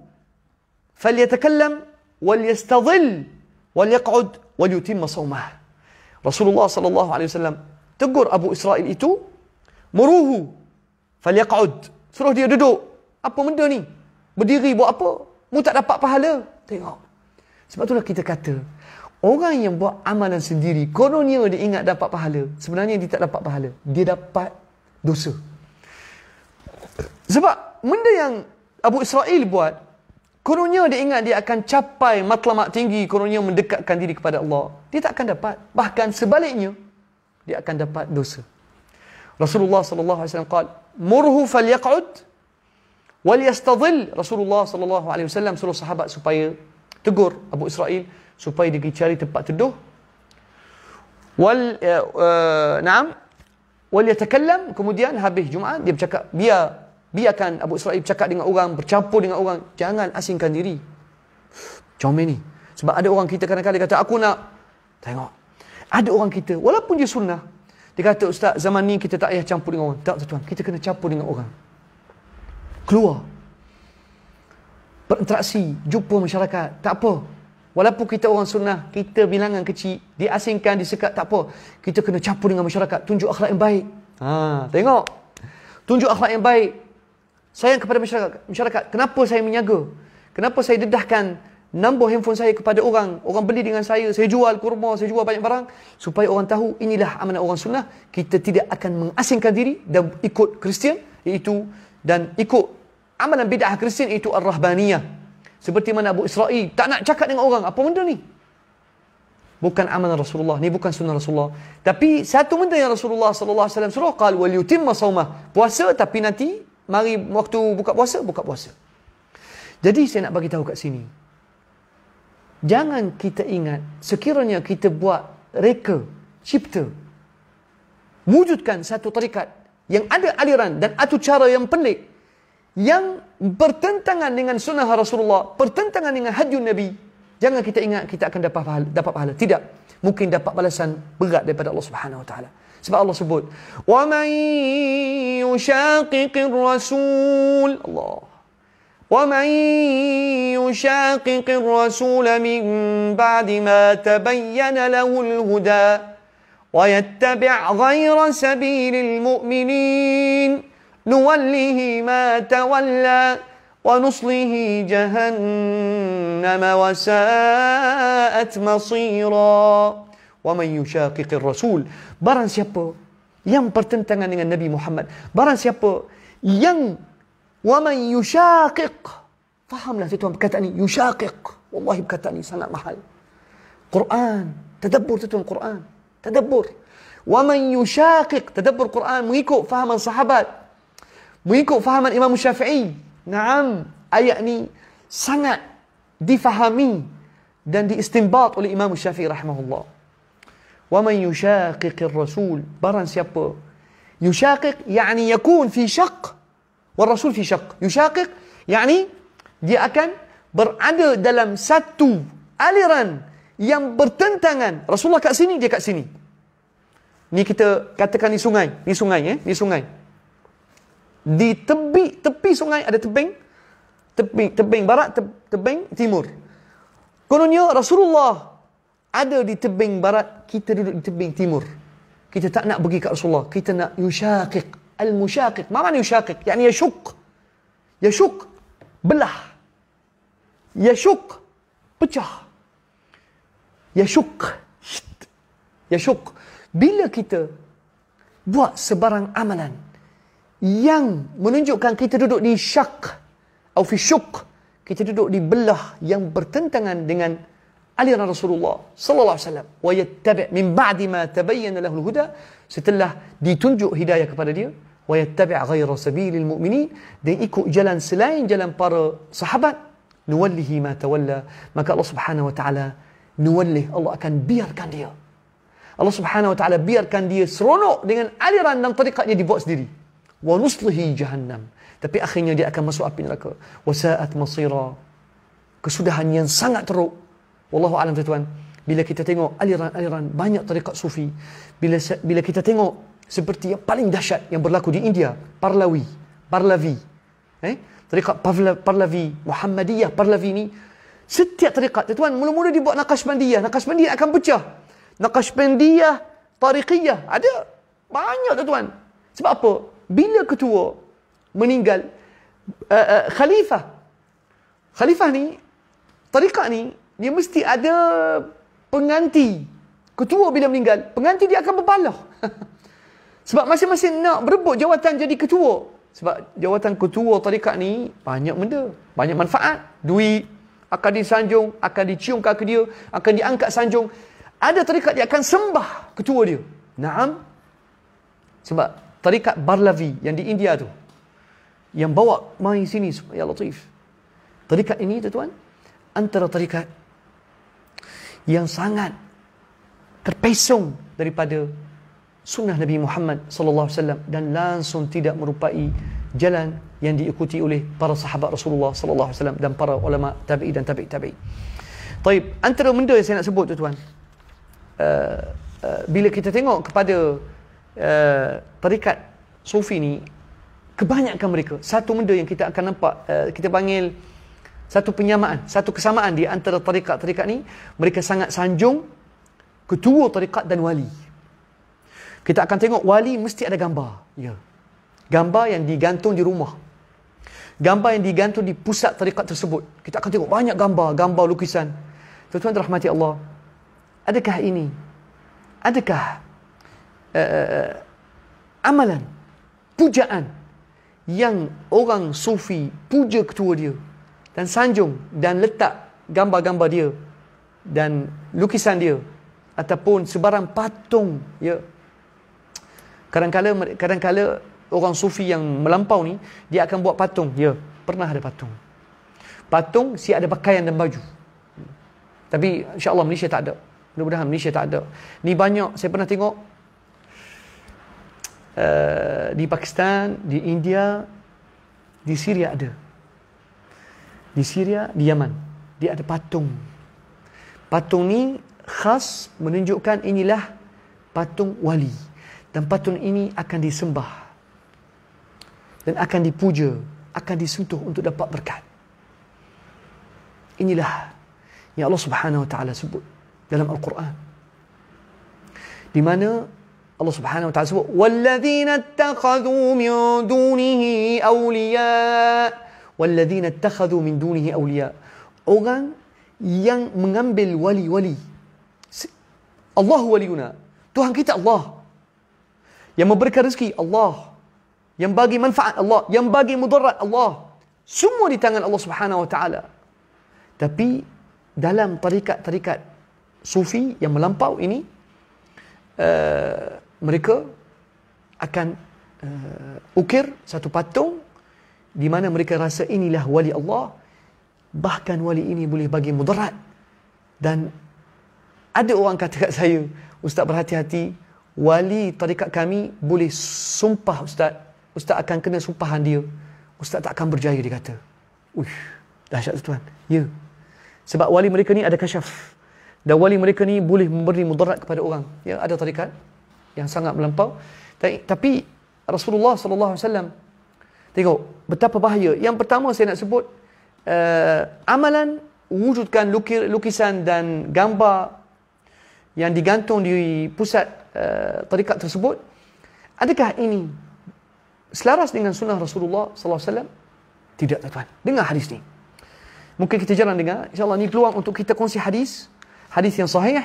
falyatakallam walyastadhil walyaq'ud walyutimma sawmah. Rasulullah sallallahu alaihi wasallam tegur Abu Israil itu, muruhu falyaq'ud. Suruh dia duduk. Apa benda ni? Berdiri buat apa? Mu tak dapat pahala. Tengok. Sebab itulah kita kata, Orang yang buat amalan sendiri, kononnya dia ingat dapat pahala. Sebenarnya dia tak dapat pahala. Dia dapat dosa. Sebab benda yang Abu Israel buat, kononnya dia ingat dia akan capai matlamat tinggi, kononnya mendekatkan diri kepada Allah. Dia tak akan dapat. Bahkan sebaliknya, dia akan dapat dosa. Rasulullah sallallahu alaihi wasallam kata, "Murhu fal yaqud, wal yastadhil." Rasulullah sallallahu alaihi wasallam suruh sahabat supaya tegur Abu Israel supaya dia cari tempat teduh wal uh, naam wal yatakallam kemudian habis jumaat dia bercakap biar biarkan Abu Israil bercakap dengan orang bercampur dengan orang jangan asingkan diri comel ni sebab ada orang kita kadang-kadang kata aku nak tengok ada orang kita walaupun dia sunnah dia kata ustaz zaman ni kita tak payah campur dengan orang tak tuan kita kena campur dengan orang keluar berinteraksi jumpa masyarakat tak apa Walaupun kita orang sunnah, kita bilangan kecil, diasingkan, disekat, tak apa. Kita kena campur dengan masyarakat. Tunjuk akhlak yang baik. Ha, tengok. Tunjuk akhlak yang baik. Sayang kepada masyarakat. Masyarakat, kenapa saya menyaga? Kenapa saya dedahkan nombor handphone saya kepada orang? Orang beli dengan saya, saya jual kurma, saya jual banyak barang. Supaya orang tahu, inilah amanah orang sunnah. Kita tidak akan mengasingkan diri dan ikut Kristian, iaitu dan ikut amalan bid'ah Kristian, itu Ar-Rahbaniyah. Seperti mana Abu Israel tak nak cakap dengan orang. Apa benda ni? Bukan aman Rasulullah. Ni bukan sunnah Rasulullah. Tapi satu benda yang Rasulullah sallallahu alaihi wasallam suruh qal wal yutim masaumah. Puasa tapi nanti mari waktu buka puasa, buka puasa. Jadi saya nak bagi tahu kat sini. Jangan kita ingat sekiranya kita buat reka, cipta, wujudkan satu tarikat yang ada aliran dan satu cara yang pelik yang bertentangan dengan sunnah Rasulullah, bertentangan dengan hadis Nabi, jangan kita ingat kita akan dapat pahala, dapat pahala. Tidak. Mungkin dapat balasan berat daripada Allah Subhanahu Wa Taala. Sebab Allah sebut, "Wa may yushaqiqir rasul." Allah. ومن يُشَاقِقِ الرَّسُولَ مِنْ بَعْدِ مَا تَبَيَّنَ لَهُ الْهُدَى وَيَتَّبِعْ غير سَبِيلِ الْمُؤْمِنِينَ نوله ما تولى ونصله جهنم وساءت مصيرا ومن يشاقق الرسول بارن سيابو يم برتنتان النبي محمد بارن سيابو ين ومن يشاقق فهم لا تتوم بكتاني يشاقق والله بكتاني سنة محل قرآن تدبر تتوم قرآن تدبر ومن يشاقق تدبر قرآن ميكو فهم الصحابات mengikut fahaman Imam Syafi'i. Naam, ayat ni sangat difahami dan diistimbat oleh Imam Syafi'i rahmahullah. Wa man yushaqiq ar-rasul, barang siapa yushaqiq yani yakun fi syaq wa rasul fi syaq. Yushaqiq yani dia akan berada dalam satu aliran yang bertentangan. Rasulullah kat sini, dia kat sini. Ni kita katakan ni sungai. Ni sungai, eh? ni sungai di tepi tepi sungai ada tebing tepi tebing barat te, tebing timur kononnya Rasulullah ada di tebing barat kita duduk di tebing timur kita tak nak pergi ke Rasulullah kita nak yushaqiq al mushaqiq mana yushaqiq yakni yashuq yashuq belah yashuq pecah yashuq yashuq bila kita buat sebarang amalan yang menunjukkan kita duduk di syak atau fi syuk kita duduk di belah yang bertentangan dengan aliran Rasulullah sallallahu alaihi wasallam wa yattabi min ba'di ma tabayyana lahu al-huda setelah ditunjuk hidayah kepada dia wa yattabi ghayra sabilil mu'minin dan ikut jalan selain jalan para sahabat nuwallihi ma tawalla maka Allah subhanahu wa taala nuwallih Allah akan biarkan dia Allah subhanahu wa ta'ala biarkan dia seronok dengan aliran dan tarikat dia dibuat sendiri wa nuslihi jahannam tapi akhirnya dia akan masuk api neraka wa sa'at masira kesudahan yang sangat teruk wallahu alam tuan bila kita tengok aliran-aliran banyak tarekat sufi bila bila kita tengok seperti yang paling dahsyat yang berlaku di India Parlawi Parlavi eh tarekat Parlavi Muhammadiyah Parlavi ni setiap tarekat tuan mula-mula dibuat Naqashbandiyah Naqashbandiyah akan pecah Naqashbandiyah Tariqiyah ada banyak tuan sebab apa bila ketua meninggal uh, uh, khalifah khalifah ni tarikat ni dia mesti ada penganti ketua bila meninggal penganti dia akan berbalah. sebab masing-masing nak berebut jawatan jadi ketua sebab jawatan ketua tarikat ni banyak benda banyak manfaat duit akan disanjung akan dicium kaki dia akan diangkat sanjung ada tarikat dia akan sembah ketua dia naam sebab tarikat Barlavi yang di India tu yang bawa main sini supaya ya latif tarikat ini tu tuan antara tarikat yang sangat terpesong daripada sunnah Nabi Muhammad sallallahu alaihi wasallam dan langsung tidak merupai jalan yang diikuti oleh para sahabat Rasulullah sallallahu alaihi wasallam dan para ulama tabi'i dan tabi' tabi. Baik, antara benda yang saya nak sebut tu tuan. Uh, uh, bila kita tengok kepada Eh, tarikat sufi ni kebanyakan mereka satu benda yang kita akan nampak uh, kita panggil satu penyamaan satu kesamaan di antara tarikat-tarikat ni mereka sangat sanjung ketua tarikat dan wali kita akan tengok wali mesti ada gambar ya gambar yang digantung di rumah gambar yang digantung di pusat tarikat tersebut kita akan tengok banyak gambar gambar lukisan tuan-tuan rahmati Allah adakah ini adakah uh, amalan pujaan yang orang sufi puja ketua dia dan sanjung dan letak gambar-gambar dia dan lukisan dia ataupun sebarang patung ya kadang-kala kadang-kala orang sufi yang melampau ni dia akan buat patung ya pernah ada patung patung si ada pakaian dan baju tapi insyaallah Malaysia tak ada mudah-mudahan Malaysia tak ada ni banyak saya pernah tengok Eh, di Pakistan, di India, di Syria ada. Di Syria, di Yaman, dia ada patung. Patung ni khas menunjukkan inilah patung wali. Dan patung ini akan disembah. Dan akan dipuja, akan disentuh untuk dapat berkat. Inilah yang Allah Subhanahu Wa Taala sebut dalam Al-Quran. Di mana الله سبحانه وتعالى سبحانه والذين اتخذوا من دونه أولياء والذين اتخذوا من دونه أولياء orang yang mengambil wali-wali Allah waliuna Tuhan kita Allah yang memberikan rezeki Allah yang bagi manfaat Allah yang bagi mudarat Allah semua di tangan Allah Subhanahu wa taala tapi dalam tarikat-tarikat sufi yang melampau ini uh, mereka akan uh, ukir satu patung di mana mereka rasa inilah wali Allah bahkan wali ini boleh bagi mudarat dan ada orang kata kat saya ustaz berhati-hati wali tarikat kami boleh sumpah ustaz ustaz akan kena sumpahan dia ustaz tak akan berjaya dia kata uish dahsyat tuan ya sebab wali mereka ni ada kasyaf dan wali mereka ni boleh memberi mudarat kepada orang ya ada tarikat yang sangat melampau tapi Rasulullah sallallahu alaihi wasallam tengok betapa bahaya yang pertama saya nak sebut uh, amalan wujudkan lukir, lukisan dan gambar yang digantung di pusat uh, tarikat tersebut adakah ini selaras dengan sunnah Rasulullah sallallahu alaihi wasallam tidak tuan dengar hadis ni mungkin kita jarang dengar insyaallah ni peluang untuk kita kongsi hadis hadis yang sahih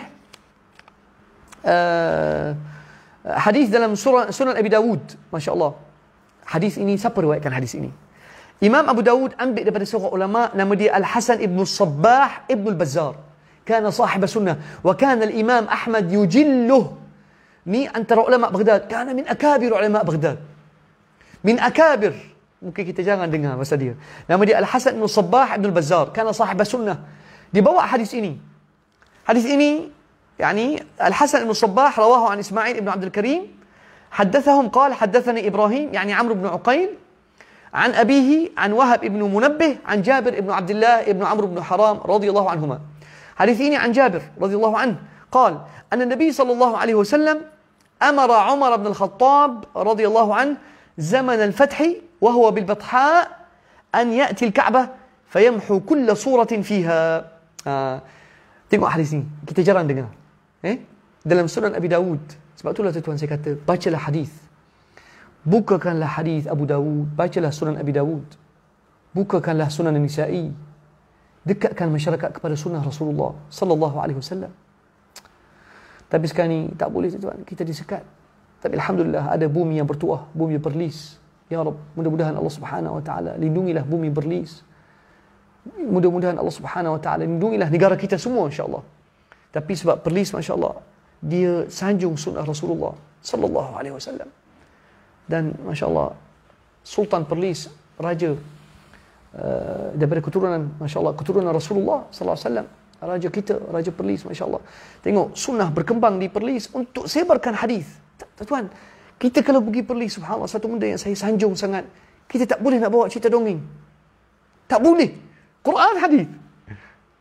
uh, Eh, hadis dalam surah Sunan Abi Dawud. Masya-Allah. Hadis ini siapa riwayatkan hadis ini? Imam Abu Dawud ambil daripada seorang ulama nama dia Al-Hasan Ibn Sabbah Ibn Al-Bazzar. Kana sahib sunnah. Wa kana al-imam Ahmad yujilluh. Ni antara ulama Baghdad. Kana min akabir ulama Baghdad. Min akabir. Mungkin kita jangan dengar masa dia. Nama dia Al-Hasan Ibn Sabbah Ibn Al-Bazzar. Kana sahib sunnah. Dia bawa hadis ini. Hadis ini يعني الحسن بن صباح رواه عن إسماعيل بن عبد الكريم حدثهم قال حدثني إبراهيم يعني عمرو بن عقيل عن أبيه عن وهب بن منبه عن جابر بن عبد الله بن عمرو بن حرام رضي الله عنهما حديثين عن جابر رضي الله عنه قال أن النبي صلى الله عليه وسلم أمر عمر بن الخطاب رضي الله عنه زمن الفتح وهو بالبطحاء أن يأتي الكعبة فيمحو كل صورة فيها آه. Tengok hadis ni. Kita jarang dengar. eh, dalam sunan Abi Dawud. Sebab itulah tuan saya kata, bacalah hadis. Bukakanlah hadis Abu Dawud, bacalah sunan Abi Dawud. Bukakanlah sunan Nisa'i. Dekatkan masyarakat kepada sunnah Rasulullah sallallahu alaihi wasallam. Tapi sekarang ni tak boleh tuan, kita disekat. Tapi alhamdulillah ada bumi yang bertuah, bumi berlis. Ya Rabb, mudah-mudahan Allah Subhanahu wa taala lindungilah bumi berlis. Mudah-mudahan Allah Subhanahu wa taala lindungilah negara kita semua insyaallah. Tapi sebab perlis Masya Allah Dia sanjung sunnah Rasulullah Sallallahu alaihi wasallam Dan Masya Allah Sultan perlis Raja uh, Daripada keturunan Masya Allah Keturunan Rasulullah Sallallahu alaihi wasallam Raja kita Raja perlis Masya Allah Tengok sunnah berkembang di perlis Untuk sebarkan hadis. Tuan Kita kalau pergi perlis Subhanallah Satu benda yang saya sanjung sangat Kita tak boleh nak bawa cerita dongeng Tak boleh Quran hadis.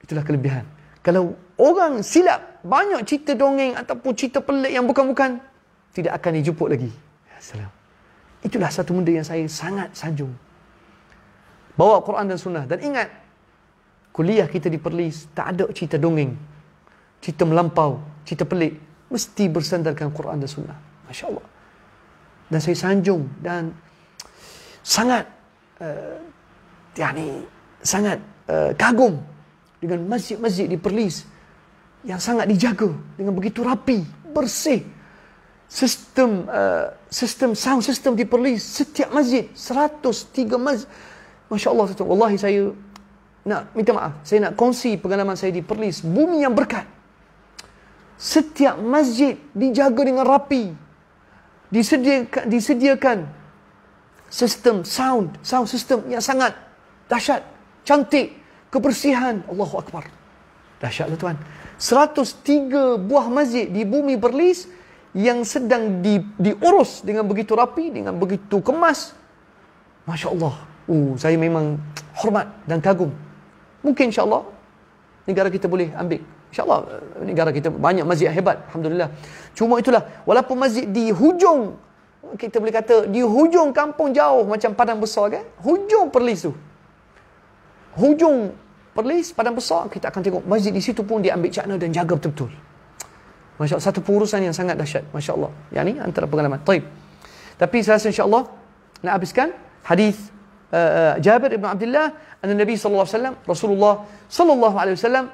Itulah kelebihan kalau orang silap banyak cerita dongeng ataupun cerita pelik yang bukan-bukan tidak akan dijumpa lagi. Assalam. Ya, Itulah satu benda yang saya sangat sanjung. Bawa Quran dan Sunnah dan ingat kuliah kita di Perlis tak ada cerita dongeng. Cerita melampau, cerita pelik mesti bersandarkan Quran dan Sunnah. Masya-Allah. Dan saya sanjung dan sangat uh, eh, yakni sangat uh, kagum dengan masjid-masjid di Perlis yang sangat dijaga dengan begitu rapi, bersih. Sistem uh, sistem sound system diperli setiap masjid 103 masjid. Masya-Allah tuan wallahi saya nak minta maaf. Saya nak kongsi pengalaman saya di Perlis, bumi yang berkat. Setiap masjid dijaga dengan rapi. Disediakan disediakan sistem sound, sound system yang sangat dahsyat, cantik, kebersihan. Allahu akbar. Dahsyat lah tuan. 103 buah masjid di bumi berlis yang sedang di, diurus dengan begitu rapi, dengan begitu kemas. Masya Allah. Uh, saya memang hormat dan kagum. Mungkin insya Allah negara kita boleh ambil. Insya Allah eh, negara kita banyak masjid hebat. Alhamdulillah. Cuma itulah. Walaupun masjid di hujung, kita boleh kata di hujung kampung jauh macam Padang Besar kan. Hujung perlis tu. Hujung Perlis, Padang Besar, kita akan tengok masjid di situ pun dia ambil cakna dan jaga betul-betul. Masya Allah, satu pengurusan yang sangat dahsyat. Masya Allah. Yang ini antara pengalaman. Taib. Tapi saya rasa insya Allah, nak habiskan hadis uh, uh, Jabir Ibn Abdullah, An Nabi Sallallahu Alaihi Wasallam. Rasulullah Sallallahu Alaihi Wasallam.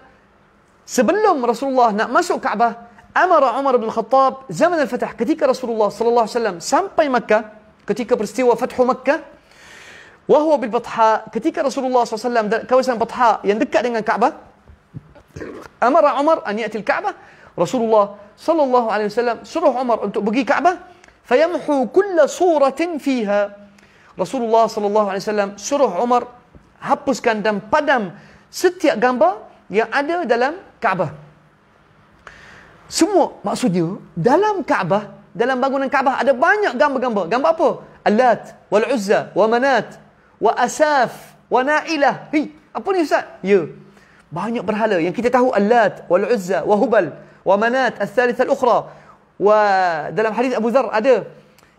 sebelum Rasulullah nak masuk Kaabah, Amara Umar bin Khattab, zaman Al-Fatah, ketika Rasulullah Sallallahu Alaihi Wasallam sampai Makkah, ketika peristiwa Fathu Makkah, Wahyu bil Batha ketika Rasulullah SAW kawasan Batha yang dekat dengan Kaabah, Amar Umar an yatil Kaabah. Rasulullah sallallahu alaihi wasallam suruh Umar untuk pergi Kaabah, fayamhu kulla suratin fiha. Rasulullah sallallahu alaihi wasallam suruh Umar hapuskan dan padam setiap gambar yang ada dalam Kaabah. Semua maksudnya dalam Kaabah, dalam bangunan Kaabah ada banyak gambar-gambar. Gambar apa? Alat, wal Uzza, wa Manat, wa asaf wa na'ilah. Hei, apa ni Ustaz? Ya. Banyak berhala yang kita tahu Allat wal Uzza wa Hubal wa Manat al-thalithah al-ukhra. Wa dalam hadis Abu Dzar ada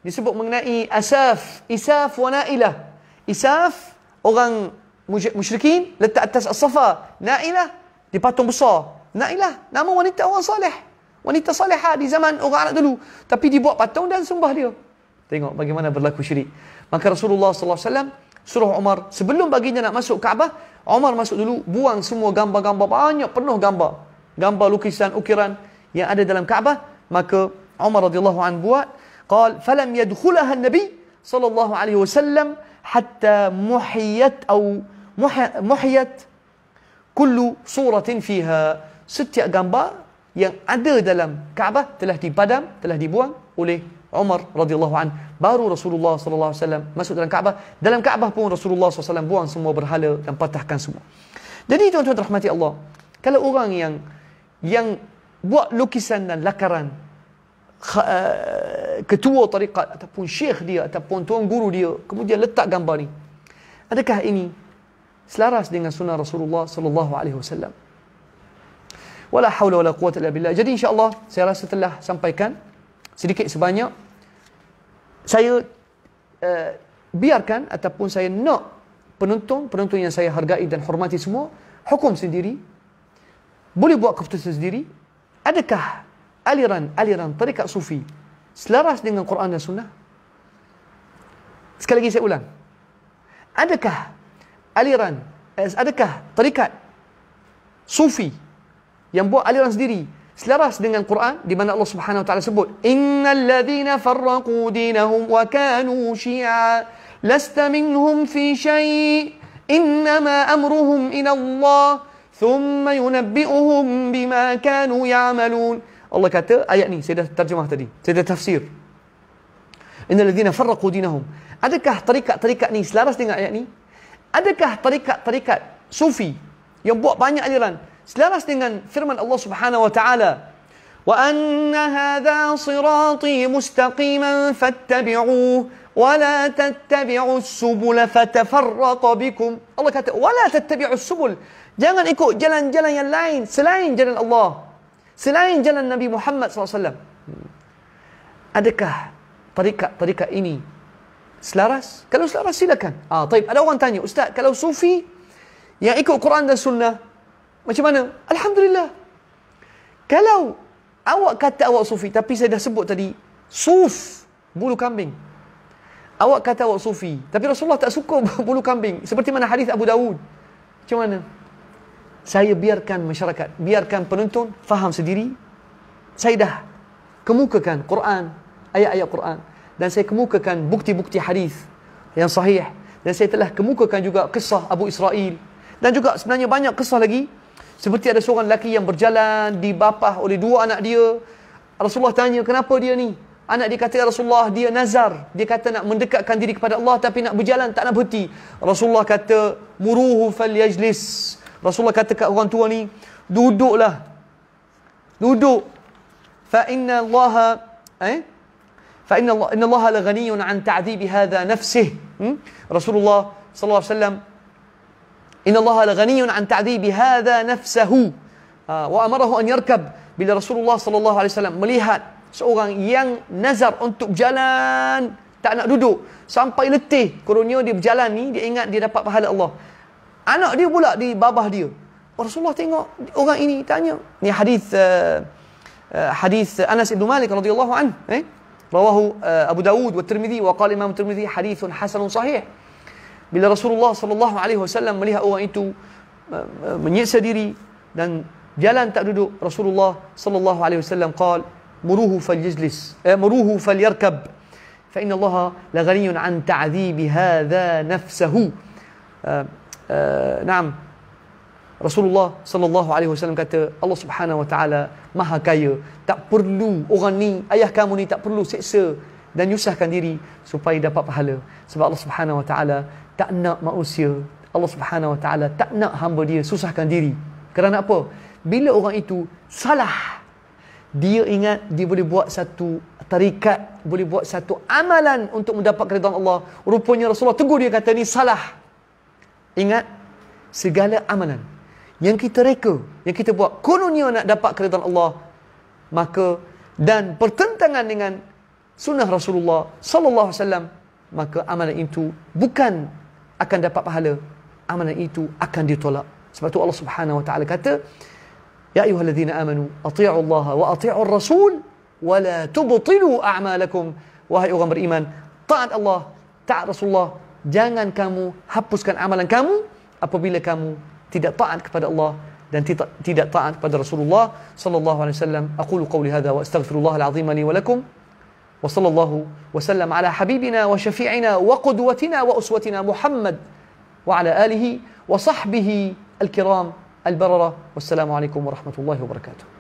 disebut mengenai asaf, isaf wa na'ilah. Isaf orang musyrikin letak atas as-safa, na'ilah di patung besar. Na'ilah nama wanita orang soleh. Wanita soleha ha, di zaman orang Arab dulu. Tapi dibuat patung dan sembah dia. Tengok bagaimana berlaku syirik. Maka Rasulullah sallallahu alaihi wasallam Suruh Umar sebelum baginya nak masuk Kaabah, Umar masuk dulu buang semua gambar-gambar banyak penuh gambar. Gambar lukisan ukiran yang ada dalam Kaabah, maka Umar radhiyallahu an buat qal falam yadkhulaha an-nabi sallallahu alaihi wasallam hatta muhiyat au muhiyat kullu suratin fiha setiap gambar yang ada dalam Kaabah telah dipadam, telah dibuang oleh Umar radhiyallahu an baru Rasulullah sallallahu alaihi wasallam masuk dalam Kaabah dalam Kaabah pun Rasulullah sallallahu alaihi wasallam buang semua berhala dan patahkan semua jadi tuan-tuan rahmati Allah kalau orang yang yang buat lukisan dan lakaran eh, ketua tarekat ataupun syekh dia ataupun tuan guru dia kemudian letak gambar ni adakah ini selaras dengan sunnah Rasulullah sallallahu alaihi wasallam wala haula wala quwata illa billah jadi insyaallah saya rasa telah sampaikan sedikit sebanyak saya uh, biarkan ataupun saya nak penonton penonton yang saya hargai dan hormati semua hukum sendiri boleh buat keputusan sendiri adakah aliran aliran tarekat sufi selaras dengan Quran dan sunnah sekali lagi saya ulang adakah aliran eh, adakah tarekat sufi yang buat aliran sendiri selaras dengan Quran di mana Allah Subhanahu Wa Taala sebut innal ladzina farraqu dinahum wa kanu syi'a lasta minhum fi syai' innama amruhum ila Allah thumma yunabbi'uhum bima kanu ya'malun Allah kata ayat ni saya dah terjemah tadi saya dah tafsir innal ladzina farraqu dinahum adakah tarikat-tarikat ni selaras dengan ayat ni adakah tarikat-tarikat sufi yang buat banyak aliran Selaras dengan firman Allah Subhanahu wa taala, وأن هذا صراطي مستقيما فاتبعوه ولا تتبعوا السبل فتفرق بكم Allah kata ولا تتبعوا السبل jangan ikut jalan-jalan yang lain selain jalan Allah selain jalan Nabi Muhammad SAW adakah tarikat-tarikat ini selaras kalau selaras silakan ah taib ada orang tanya ustaz kalau sufi yang ikut Quran dan sunnah Macam mana? Alhamdulillah. Kalau awak kata awak sufi, tapi saya dah sebut tadi, suf, bulu kambing. Awak kata awak sufi, tapi Rasulullah tak suka bulu kambing. Seperti mana hadis Abu Dawud. Macam mana? Saya biarkan masyarakat, biarkan penonton faham sendiri. Saya dah kemukakan Quran, ayat-ayat Quran. Dan saya kemukakan bukti-bukti hadis yang sahih. Dan saya telah kemukakan juga kisah Abu Israel. Dan juga sebenarnya banyak kisah lagi seperti ada seorang lelaki yang berjalan dibapah oleh dua anak dia. Rasulullah tanya, kenapa dia ni? Anak dia kata, ya Rasulullah, dia nazar. Dia kata nak mendekatkan diri kepada Allah tapi nak berjalan, tak nak berhenti. Rasulullah kata, muruhu fal yajlis. Rasulullah kata kat orang tua ni, duduklah. Duduk. Fa inna Allah, eh? Fa inna Allah, inna Allah la ghaniyun an ta'zibi hadha nafsih. Hmm? Rasulullah sallallahu alaihi wasallam إن الله لغني عن تعذيب هذا نفسه وأمره أن يركب بلا رسول الله صلى الله عليه وسلم مليها seorang ين nazar untuk jalan tak nak duduk sampai letih kurunnya dia berjalan ni dia ingat dia dapat pahala Allah anak dia pula di babah dia Rasulullah tengok orang ini tanya ni hadis uh, hadis Anas bin Malik radhiyallahu an eh rawahu uh, Abu Dawud wa Tirmizi wa qala Imam Tirmizi hadithun hasanun sahih Bila Rasulullah sallallahu alaihi wasallam melihat orang itu menyiksa diri dan jalan tak duduk, Rasulullah sallallahu alaihi wasallam qal muruhu falyajlis, eh, muruhu falyarkab. Fa inna Allah la ghaniyun an ta'dhib hadha nafsuhu Naam. Rasulullah sallallahu alaihi wasallam kata Allah Subhanahu wa taala maha kaya tak perlu orang ni ayah kamu ni tak perlu seksa dan nyusahkan diri supaya dapat pahala sebab Allah Subhanahu Wa Taala tak nak manusia Allah Subhanahu Wa Taala tak nak hamba dia susahkan diri kerana apa bila orang itu salah dia ingat dia boleh buat satu tarikat boleh buat satu amalan untuk mendapat keridhaan Allah rupanya Rasulullah tegur dia kata ni salah ingat segala amalan yang kita reka yang kita buat kononnya nak dapat keridhaan Allah maka dan pertentangan dengan sunnah Rasulullah sallallahu alaihi wasallam maka amalan itu bukan akan dapat pahala amalan itu akan ditolak sebab tu Allah Subhanahu wa taala kata ya ayyuhallazina amanu atii'u Allah wa atii'ur rasul wa la tubtilu a'malakum wahai orang beriman taat Allah taat Rasulullah jangan kamu hapuskan amalan kamu apabila kamu tidak taat kepada Allah dan tidak taat kepada Rasulullah sallallahu alaihi wasallam aqulu qawli hadha wa astaghfirullah alazim li wa lakum وصلى الله وسلم على حبيبنا وشفيعنا وقدوتنا واسوتنا محمد وعلى اله وصحبه الكرام البرره والسلام عليكم ورحمه الله وبركاته